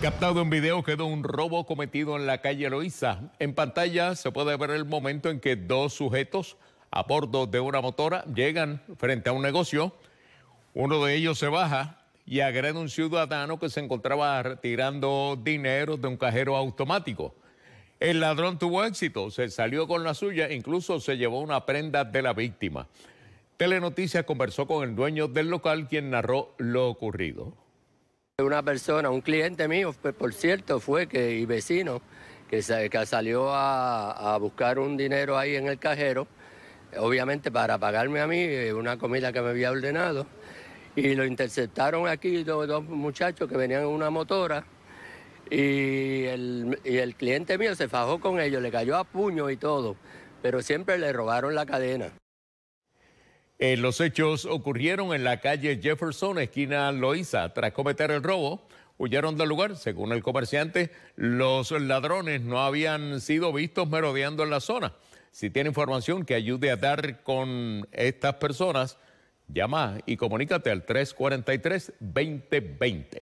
Captado en video quedó un robo cometido en la calle Loíza. En pantalla se puede ver el momento en que dos sujetos a bordo de una motora llegan frente a un negocio. Uno de ellos se baja y agrede a un ciudadano que se encontraba retirando dinero de un cajero automático. El ladrón tuvo éxito, se salió con la suya, incluso se llevó una prenda de la víctima. Telenoticias conversó con el dueño del local quien narró lo ocurrido. Una persona, un cliente mío, pues, por cierto, fue que, y vecino, que, salió a, buscar un dinero ahí en el cajero, obviamente para pagarme a mí eh, una comida que me había ordenado. Y lo interceptaron aquí dos, muchachos que venían en una motora. Y el, y el cliente mío se fajó con ellos, le cayó a puño y todo, pero siempre le robaron la cadena. Eh, los hechos ocurrieron en la calle Jefferson, esquina Loiza. Tras cometer el robo, huyeron del lugar. Según el comerciante, los ladrones no habían sido vistos merodeando en la zona. Si tiene información que ayude a dar con estas personas, llama y comunícate al 343-2020.